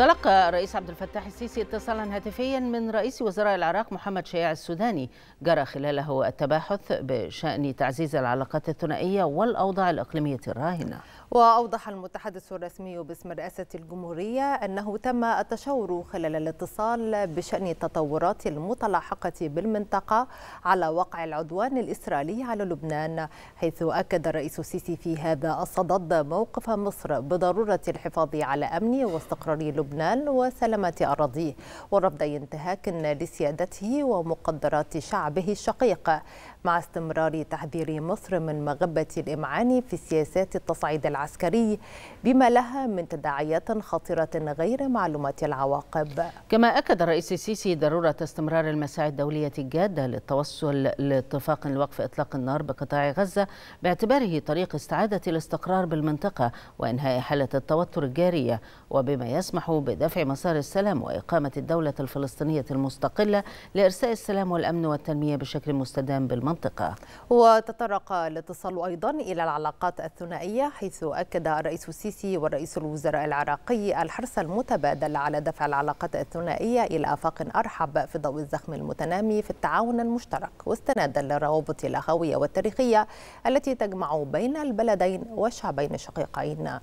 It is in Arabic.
تلقى الرئيس عبد الفتاح السيسي اتصالا هاتفيا من رئيس وزراء العراق محمد شياع السوداني جرى خلاله التباحث بشأن تعزيز العلاقات الثنائية والأوضاع الإقليمية الراهنة وأوضح المتحدث الرسمي باسم رئاسة الجمهورية أنه تم التشاور خلال الاتصال بشأن التطورات المتلاحقة بالمنطقة على وقع العدوان الإسرائيلي على لبنان حيث أكد الرئيس السيسي في هذا الصدد موقف مصر بضرورة الحفاظ على أمن واستقرار لبنان لبنان وسلامة أراضيه ورفض أي انتهاك لسيادته ومقدرات شعبه الشقيق مع استمرار تحذير مصر من مغبة الإمعان في سياسات التصعيد العسكري بما لها من تداعيات خطيرة غير معلومة العواقب كما أكد الرئيس السيسي ضرورة استمرار المساعي الدولية الجادة للتوصل لاتفاق لوقف إطلاق النار بقطاع غزة باعتباره طريق استعادة الاستقرار بالمنطقة وإنهاء حالة التوتر الجارية وبما يسمح بدفع مسار السلام وإقامة الدولة الفلسطينية المستقلة لإرساء السلام والأمن والتنمية بشكل مستدام بالمنطقة المنطقة وتطرق الاتصال أيضا إلى العلاقات الثنائية حيث أكد الرئيس السيسي ورئيس الوزراء العراقي الحرص المتبادل على دفع العلاقات الثنائية إلى آفاق أرحب في ضوء الزخم المتنامي في التعاون المشترك واستنادا للروابط الأخوية والتاريخية التي تجمع بين البلدين والشعبين الشقيقين